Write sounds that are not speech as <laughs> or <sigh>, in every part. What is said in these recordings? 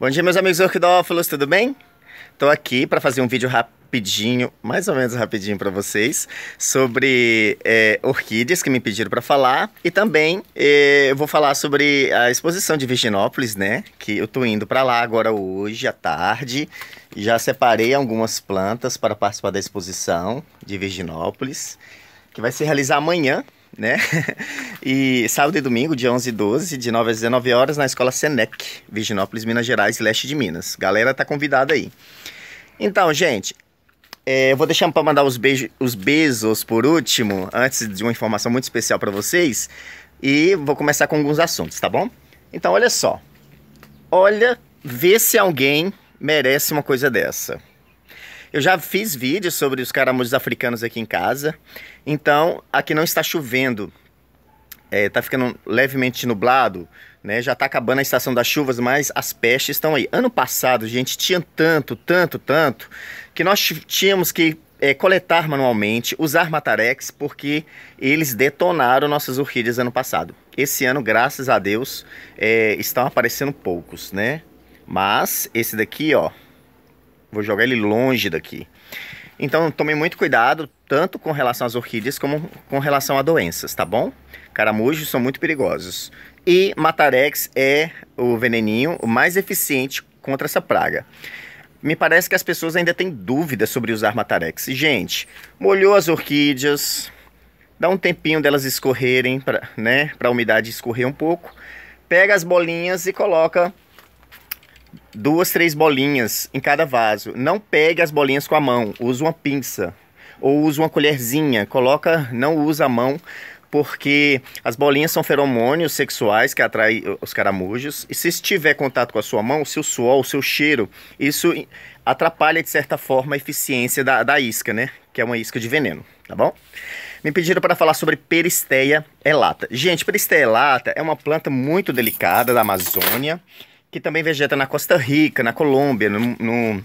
Bom dia, meus amigos orquidófilos, tudo bem? Estou aqui para fazer um vídeo rapidinho, mais ou menos rapidinho para vocês, sobre é, orquídeas que me pediram para falar e também é, eu vou falar sobre a exposição de Virginópolis, né? Que eu tô indo para lá agora hoje à tarde. Já separei algumas plantas para participar da exposição de Virginópolis, que vai se realizar amanhã, né? <laughs> E sábado e domingo, de 11 e 12, de 9 às 19 horas, na Escola Senec, Virginópolis, Minas Gerais, leste de Minas. Galera tá convidada aí. Então, gente, é, eu vou deixar para mandar os, beijo, os beijos por último, antes de uma informação muito especial para vocês. E vou começar com alguns assuntos, tá bom? Então, olha só. Olha, vê se alguém merece uma coisa dessa. Eu já fiz vídeos sobre os caramujos africanos aqui em casa. Então, aqui não está chovendo. É, tá ficando levemente nublado, né? Já tá acabando a estação das chuvas, mas as pestes estão aí. Ano passado, gente, tinha tanto, tanto, tanto, que nós tínhamos que é, coletar manualmente, usar matarex, porque eles detonaram nossas orquídeas ano passado. Esse ano, graças a Deus, é, estão aparecendo poucos, né? Mas esse daqui, ó, Vou jogar ele longe daqui. Então tome muito cuidado, tanto com relação às orquídeas como com relação a doenças, tá bom? Caramujos são muito perigosos. E Matarex é o veneninho mais eficiente contra essa praga. Me parece que as pessoas ainda têm dúvidas sobre usar Matarex. Gente, molhou as orquídeas, dá um tempinho delas escorrerem, pra, né, para a umidade escorrer um pouco. Pega as bolinhas e coloca duas, três bolinhas em cada vaso. Não pegue as bolinhas com a mão, use uma pinça ou use uma colherzinha. Coloca, não usa a mão, porque as bolinhas são feromônios sexuais que atraem os caramujos. E se estiver contato com a sua mão, o seu suor, o seu cheiro, isso atrapalha de certa forma a eficiência da, da isca, né? Que é uma isca de veneno, tá bom? Me pediram para falar sobre Peristeia elata. Gente, Peristeia elata é uma planta muito delicada da Amazônia que também vegeta na Costa Rica, na Colômbia, no, no,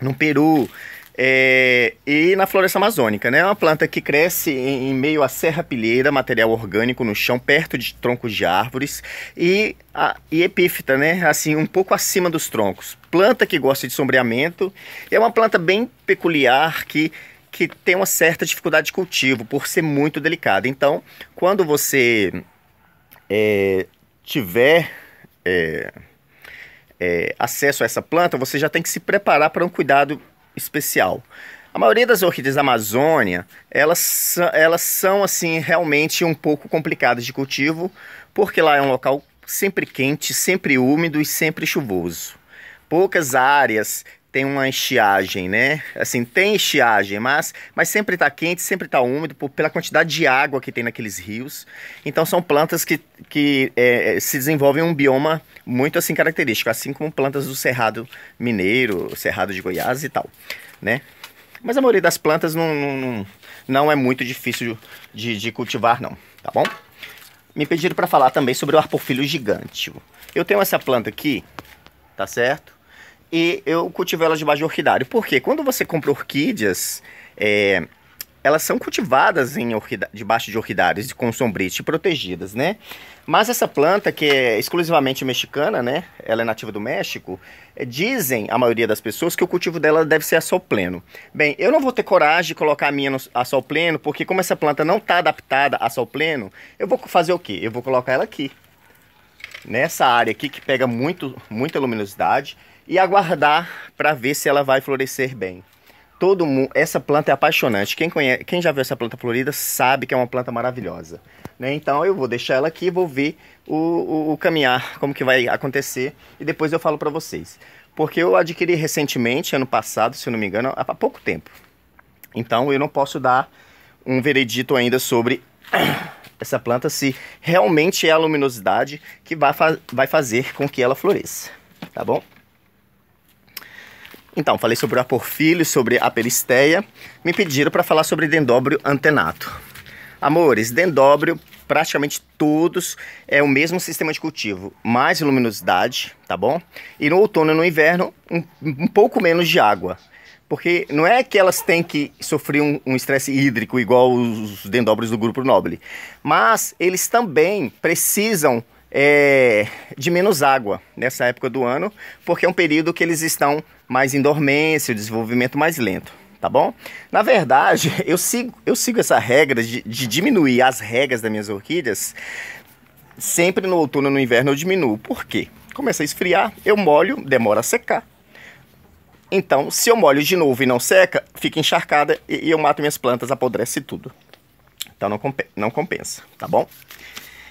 no Peru é, e na floresta amazônica. Né? É uma planta que cresce em, em meio à serra pilheira, material orgânico no chão, perto de troncos de árvores e, a, e epífita, né? assim, um pouco acima dos troncos. Planta que gosta de sombreamento. É uma planta bem peculiar que que tem uma certa dificuldade de cultivo por ser muito delicada. Então, quando você é, tiver é, é, acesso a essa planta, você já tem que se preparar para um cuidado especial. A maioria das orquídeas da Amazônia, elas, elas são assim realmente um pouco complicadas de cultivo, porque lá é um local sempre quente, sempre úmido e sempre chuvoso. Poucas áreas tem uma estiagem, né? Assim, tem estiagem, mas, mas sempre está quente, sempre está úmido, por, pela quantidade de água que tem naqueles rios. Então são plantas que, que é, é, se desenvolvem um bioma muito assim característico, assim como plantas do Cerrado Mineiro, Cerrado de Goiás e tal, né? Mas a maioria das plantas não, não, não é muito difícil de, de cultivar, não, tá bom? Me pediram para falar também sobre o arpofilho gigante. Eu tenho essa planta aqui, tá certo? e eu cultivo elas debaixo de orquidário. Porque quando você compra orquídeas, é, elas são cultivadas em debaixo de orquidários com sombrite protegidas, né? Mas essa planta, que é exclusivamente mexicana, né? Ela é nativa do México. É, dizem a maioria das pessoas que o cultivo dela deve ser a sol pleno. Bem, eu não vou ter coragem de colocar a minha no, a sol pleno, porque como essa planta não está adaptada a sol pleno, eu vou fazer o quê? Eu vou colocar ela aqui nessa área aqui que pega muito, muita luminosidade e aguardar para ver se ela vai florescer bem. Todo mundo, essa planta é apaixonante. Quem, conhece, quem já viu essa planta florida sabe que é uma planta maravilhosa. Né? Então eu vou deixar ela aqui, vou ver o, o, o caminhar, como que vai acontecer e depois eu falo para vocês. Porque eu adquiri recentemente, ano passado, se eu não me engano, há pouco tempo. Então eu não posso dar um veredito ainda sobre essa planta se realmente é a luminosidade que vai, fa vai fazer com que ela floresça, tá bom? Então, falei sobre o aporfilho, sobre a peristeia. Me pediram para falar sobre dendróbio antenato. Amores, dendróbio, praticamente todos, é o mesmo sistema de cultivo. Mais luminosidade, tá bom? E no outono e no inverno, um, um pouco menos de água. Porque não é que elas têm que sofrer um estresse um hídrico igual os dendobres do grupo nobre, mas eles também precisam é, de menos água nessa época do ano, porque é um período que eles estão mais em dormência, o desenvolvimento mais lento, tá bom? Na verdade, <laughs> eu sigo, eu sigo essa regra de, de diminuir as regras das minhas orquídeas sempre no outono e no inverno eu diminuo. Por quê? Começa a esfriar, eu molho, demora a secar. Então, se eu molho de novo e não seca, fica encharcada e, eu mato minhas plantas, apodrece tudo. Então não, comp não compensa, tá bom?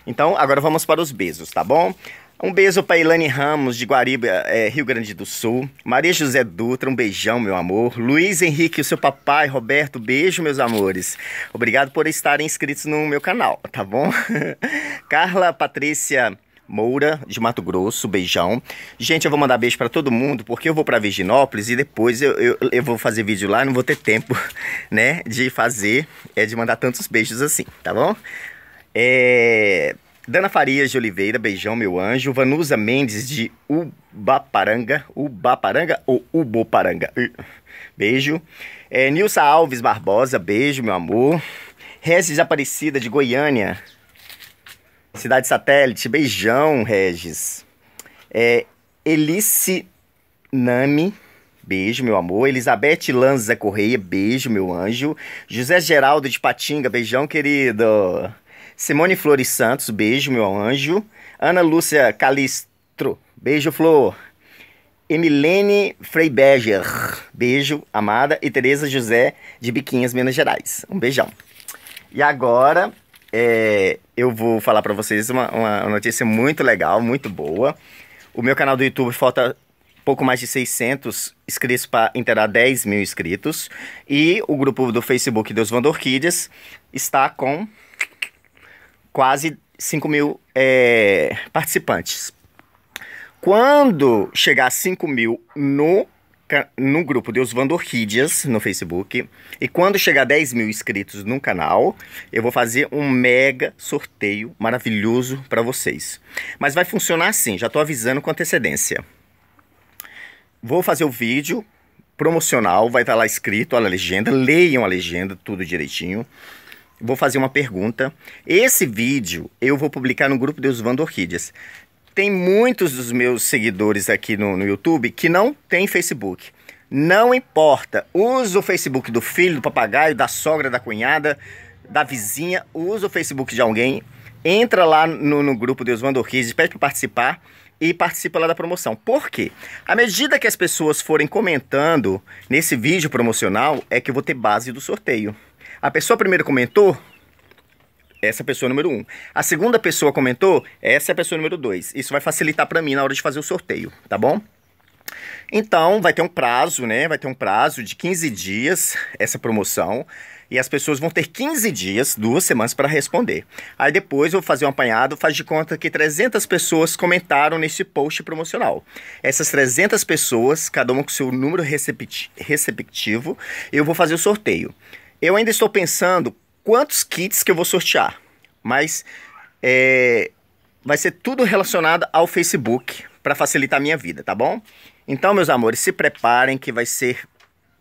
Então, agora vamos para os beijos, tá bom? Um beijo para Ilane Ramos, de Guariba, é, Rio Grande do Sul. Maria José Dutra, um beijão, meu amor. Luiz Henrique, o seu papai, Roberto, beijo, meus amores. Obrigado por estarem inscritos no meu canal, tá bom? <laughs> Carla Patrícia Moura, de Mato Grosso, beijão. Gente, eu vou mandar beijo para todo mundo, porque eu vou para Virginópolis e depois eu, eu, eu, vou fazer vídeo lá, não vou ter tempo, <laughs> né, de fazer, é de mandar tantos beijos assim, tá bom? É... Dana Farias de Oliveira, beijão, meu anjo. Vanusa Mendes de Ubaparanga, Ubaparanga ou Uboparanga? Uh, beijo. É, Nilsa Alves Barbosa, beijo, meu amor. Reses Aparecida de Goiânia, Cidade Satélite, beijão, Regis. É, Elice Nami, beijo, meu amor. Elizabeth Lanza Correia, beijo, meu anjo. José Geraldo de Patinga, beijão, querido. Simone Flores Santos, beijo, meu anjo. Ana Lúcia Calistro, beijo, Flor. Emilene Freiberger, beijo, amada. E Tereza José de Biquinhas, Minas Gerais. Um beijão. E agora é, eu vou falar para vocês uma, uma, notícia muito legal, muito boa. O meu canal do YouTube falta pouco mais de 600 inscritos para inteirar 10 mil inscritos. E o grupo do Facebook Deus Vando Orquídeas está com quase 5 mil é, participantes. Quando chegar a 5 mil no marca no grupo Deus Vandorrídeas no Facebook. E quando chegar 10 mil inscritos no canal, eu vou fazer um mega sorteio maravilhoso para vocês. Mas vai funcionar assim, já estou avisando com antecedência. Vou fazer o vídeo promocional, vai estar tá lá escrito, olha a legenda, leiam a legenda, tudo direitinho vou fazer uma pergunta. Esse vídeo eu vou publicar no grupo Deus Vando Orquídeas tem muitos dos meus seguidores aqui no, no YouTube que não tem Facebook. Não importa, usa o Facebook do filho, do papagaio, da sogra, da cunhada, da vizinha, usa o Facebook de alguém, entra lá no, no grupo Deus Mandou Kids, pede para participar e participa lá da promoção. Por quê? À medida que as pessoas forem comentando nesse vídeo promocional, é que eu vou ter base do sorteio. A pessoa primeiro comentou, essa é a pessoa número um. A segunda pessoa comentou, essa é a pessoa número dois. Isso vai facilitar para mim na hora de fazer o sorteio, tá bom? Então, vai ter um prazo, né? Vai ter um prazo de 15 dias essa promoção. E as pessoas vão ter 15 dias, duas semanas, para responder. Aí depois eu vou fazer um apanhado, faz de conta que 300 pessoas comentaram nesse post promocional. Essas 300 pessoas, cada uma com seu número receptivo, eu vou fazer o sorteio. Eu ainda estou pensando quantos kits que eu vou sortear, mas é, vai ser tudo relacionado ao Facebook para facilitar a minha vida, tá bom? Então, meus amores, se preparem que vai ser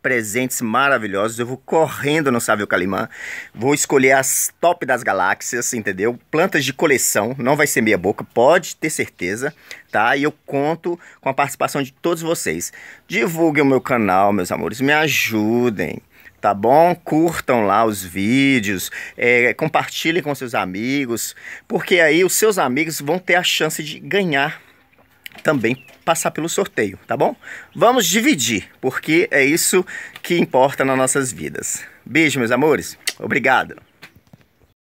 presentes maravilhosos. Eu vou correndo no Sávio Calimã, vou escolher as top das galáxias, entendeu? Plantas de coleção, não vai ser meia boca, pode ter certeza, tá? E eu conto com a participação de todos vocês. Divulguem o meu canal, meus amores, me ajudem tá bom? Curtam lá os vídeos, é, compartilhem com seus amigos, porque aí os seus amigos vão ter a chance de ganhar também passar pelo sorteio, tá bom? Vamos dividir, porque é isso que importa nas nossas vidas. Beijo, meus amores. Obrigado.